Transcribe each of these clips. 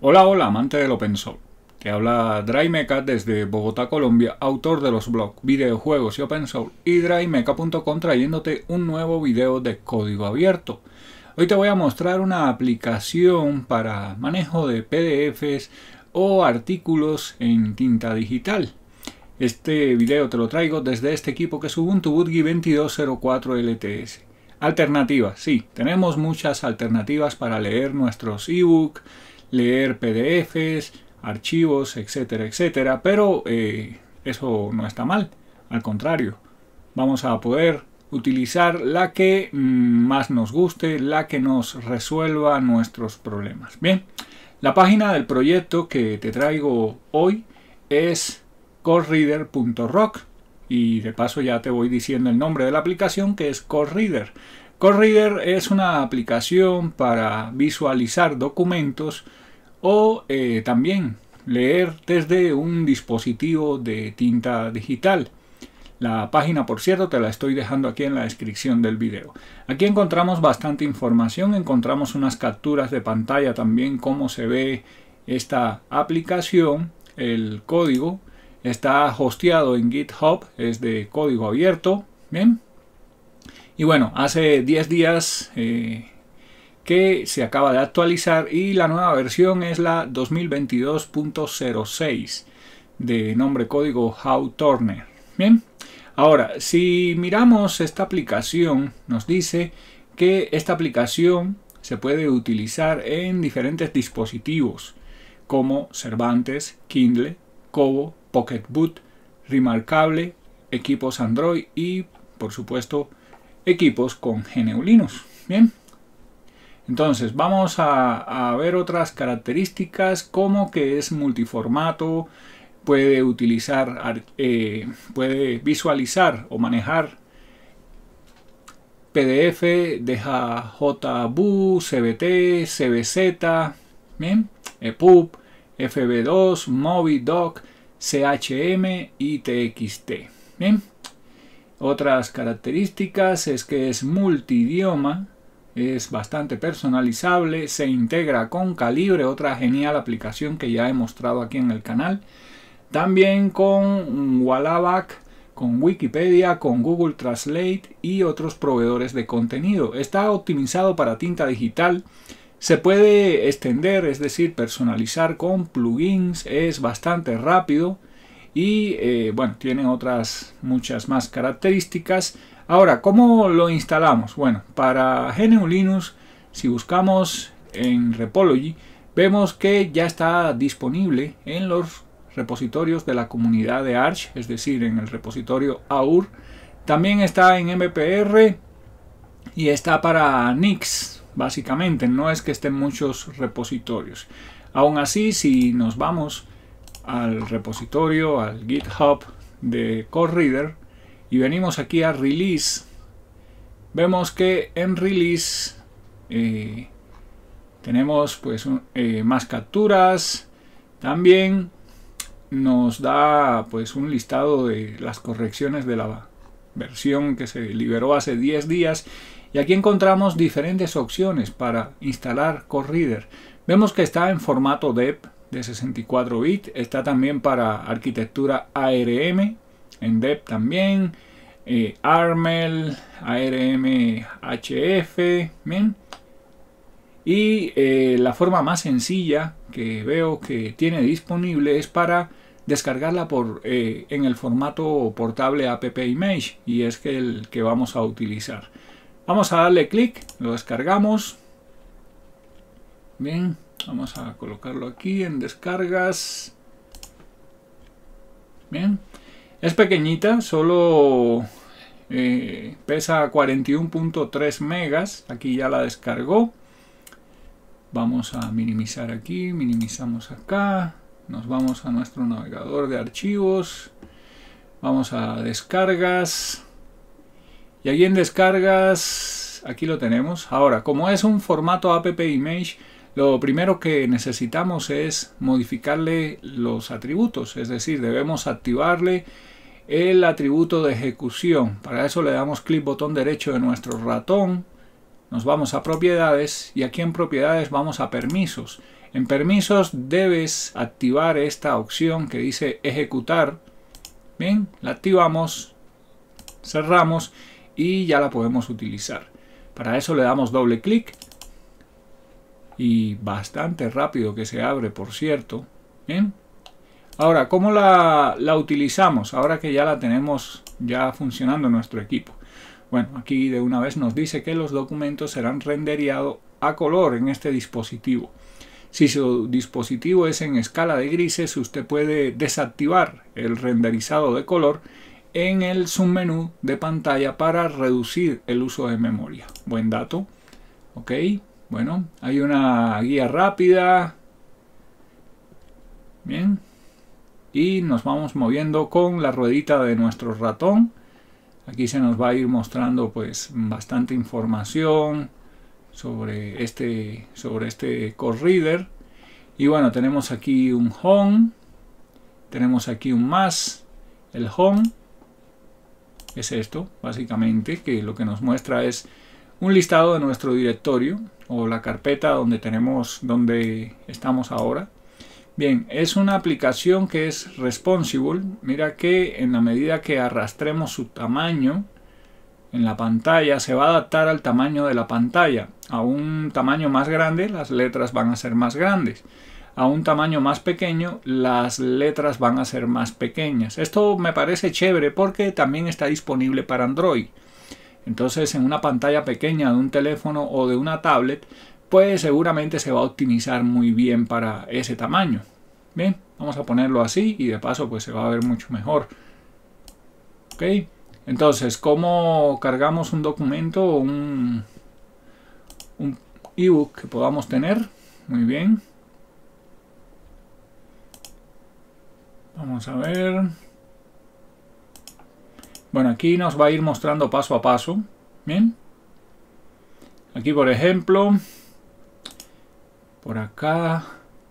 Hola, hola, amante del open source. Te habla DryMeca desde Bogotá, Colombia, autor de los blogs Videojuegos y Open Source y DryMeca.com trayéndote un nuevo video de código abierto. Hoy te voy a mostrar una aplicación para manejo de PDFs o artículos en tinta digital. Este video te lo traigo desde este equipo que es Ubuntu Budgie 2204 LTS. Alternativas, sí, tenemos muchas alternativas para leer nuestros ebooks leer PDFs, archivos, etcétera, etcétera. Pero eh, eso no está mal, al contrario, vamos a poder utilizar la que mm, más nos guste, la que nos resuelva nuestros problemas. Bien, la página del proyecto que te traigo hoy es corereader.rock y de paso ya te voy diciendo el nombre de la aplicación que es Coreader. CodeReader es una aplicación para visualizar documentos o eh, también leer desde un dispositivo de tinta digital. La página, por cierto, te la estoy dejando aquí en la descripción del video. Aquí encontramos bastante información, encontramos unas capturas de pantalla también, cómo se ve esta aplicación, el código. Está hosteado en GitHub, es de código abierto. Bien, y bueno, hace 10 días eh, que se acaba de actualizar y la nueva versión es la 2022.06 de nombre código How Bien, ahora si miramos esta aplicación nos dice que esta aplicación se puede utilizar en diferentes dispositivos como Cervantes, Kindle, Kobo, Boot, Remarkable, equipos Android y por supuesto equipos con GNU Bien. Entonces, vamos a, ver otras características como que es multiformato, puede utilizar, eh, puede visualizar o manejar PDF, deja JBU, CBT, CBZ, ¿bien? EPUB, FB2, Movidoc, CHM y TXT. ¿bien? Otras características es que es multidioma, es bastante personalizable, se integra con Calibre, otra genial aplicación que ya he mostrado aquí en el canal. También con Wallaback, con Wikipedia, con Google Translate y otros proveedores de contenido. Está optimizado para tinta digital. Se puede extender, es decir, personalizar con plugins, es bastante rápido y eh, bueno, tiene otras muchas más características. Ahora, ¿cómo lo instalamos? Bueno, para GNU Linux, si buscamos en Repology, vemos que ya está disponible en los repositorios de la comunidad de Arch, es decir, en el repositorio AUR. También está en MPR y está para Nix, básicamente. No es que estén muchos repositorios. Aún así, si nos vamos al repositorio, al GitHub de Reader y venimos aquí a Release, vemos que en Release eh, tenemos pues eh, más capturas, también nos da pues un listado de las correcciones de la versión que se liberó hace 10 días y aquí encontramos diferentes opciones para instalar Reader Vemos que está en formato DEP, de 64 bits. Está también para arquitectura ARM, en dev también, eh, ARMEL, ARM HF, ¿bien? Y eh, la forma más sencilla que veo que tiene disponible es para descargarla por, eh, en el formato portable app image y es que el que vamos a utilizar. Vamos a darle clic, lo descargamos. Bien, Vamos a colocarlo aquí en descargas. Bien. Es pequeñita, solo eh, pesa 41.3 megas. Aquí ya la descargó. Vamos a minimizar aquí, minimizamos acá. Nos vamos a nuestro navegador de archivos. Vamos a descargas. Y aquí en descargas, aquí lo tenemos. Ahora, como es un formato app image, lo primero que necesitamos es modificarle los atributos, es decir, debemos activarle el atributo de ejecución. Para eso le damos clic botón derecho de nuestro ratón, nos vamos a propiedades y aquí en propiedades vamos a permisos. En permisos debes activar esta opción que dice ejecutar. Bien, la activamos, cerramos y ya la podemos utilizar. Para eso le damos doble clic y bastante rápido que se abre, por cierto. Bien. Ahora, ¿cómo la, la utilizamos? Ahora que ya la tenemos ya funcionando nuestro equipo. Bueno, aquí de una vez nos dice que los documentos serán renderizados a color en este dispositivo. Si su dispositivo es en escala de grises, usted puede desactivar el renderizado de color en el submenú de pantalla para reducir el uso de memoria. Buen dato. Ok. Bueno, hay una guía rápida. Bien. Y nos vamos moviendo con la ruedita de nuestro ratón. Aquí se nos va a ir mostrando pues bastante información sobre este, sobre este Core Reader. Y bueno, tenemos aquí un home. Tenemos aquí un más. El home es esto, básicamente, que lo que nos muestra es un listado de nuestro directorio o la carpeta donde tenemos donde estamos ahora bien es una aplicación que es responsible mira que en la medida que arrastremos su tamaño en la pantalla se va a adaptar al tamaño de la pantalla a un tamaño más grande las letras van a ser más grandes a un tamaño más pequeño, las letras van a ser más pequeñas. Esto me parece chévere porque también está disponible para Android. Entonces en una pantalla pequeña de un teléfono o de una tablet, pues seguramente se va a optimizar muy bien para ese tamaño. Bien, vamos a ponerlo así y de paso pues se va a ver mucho mejor. Ok, entonces, ¿cómo cargamos un documento o un, un ebook que podamos tener? Muy bien. Vamos a ver. Bueno, aquí nos va a ir mostrando paso a paso. Bien. Aquí, por ejemplo, por acá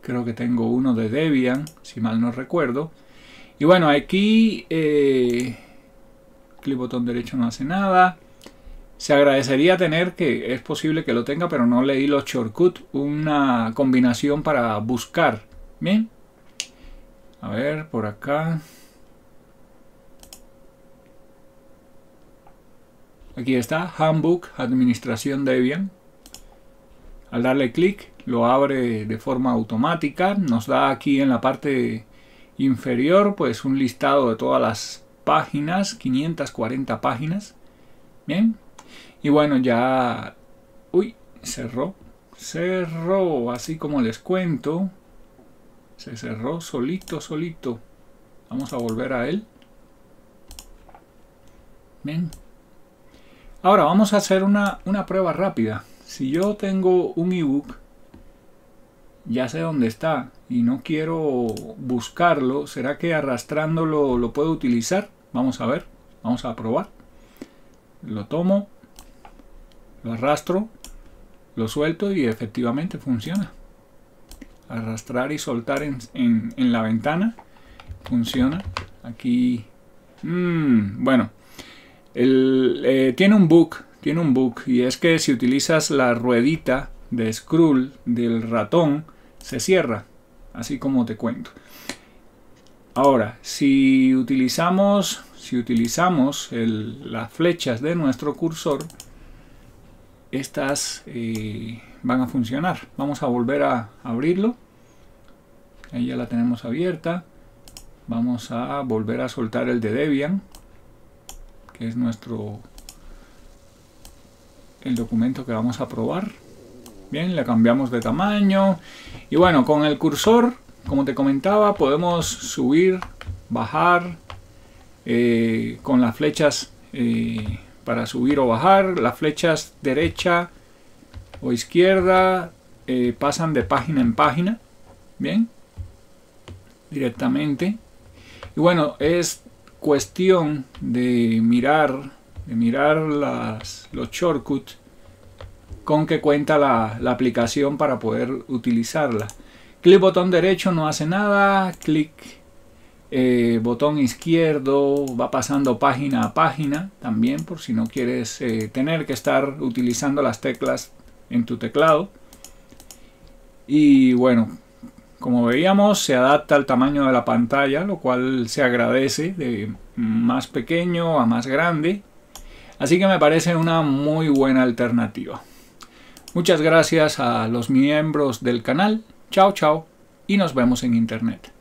creo que tengo uno de Debian, si mal no recuerdo. Y bueno, aquí eh, clic botón derecho no hace nada. Se agradecería tener, que es posible que lo tenga, pero no leí los shortcuts, una combinación para buscar. Bien. A ver, por acá. Aquí está, Handbook, Administración Debian. Al darle clic lo abre de forma automática. Nos da aquí en la parte inferior pues un listado de todas las páginas, 540 páginas. Bien. Y bueno, ya... Uy, cerró. Cerró, así como les cuento. Se cerró solito, solito. Vamos a volver a él. Bien. Ahora vamos a hacer una, prueba rápida. Si yo tengo un ebook, ya sé dónde está y no quiero buscarlo, ¿será que arrastrándolo lo puedo utilizar? Vamos a ver, vamos a probar. Lo tomo, lo arrastro, lo suelto y efectivamente funciona. Arrastrar y soltar en, la ventana funciona. Aquí, mm, bueno, eh, tiene un bug, tiene un y es que si utilizas la ruedita de scroll del ratón, se cierra, así como te cuento. Ahora, si utilizamos, si utilizamos las flechas de nuestro cursor, estas eh, van a funcionar. Vamos a volver a abrirlo. Ahí ya la tenemos abierta. Vamos a volver a soltar el de Debian es nuestro el documento que vamos a probar. Bien, le cambiamos de tamaño. Y bueno, con el cursor, como te comentaba, podemos subir, bajar, eh, con las flechas eh, para subir o bajar. Las flechas derecha o izquierda eh, pasan de página en página. Bien, directamente. Y bueno, es cuestión de mirar, de mirar las, los shortcuts con que cuenta la, aplicación para poder utilizarla. Clic botón derecho no hace nada, clic eh, botón izquierdo va pasando página a página también por si no quieres eh, tener que estar utilizando las teclas en tu teclado. Y bueno, como veíamos, se adapta al tamaño de la pantalla, lo cual se agradece de más pequeño a más grande. Así que me parece una muy buena alternativa. Muchas gracias a los miembros del canal. Chao, chao. Y nos vemos en internet.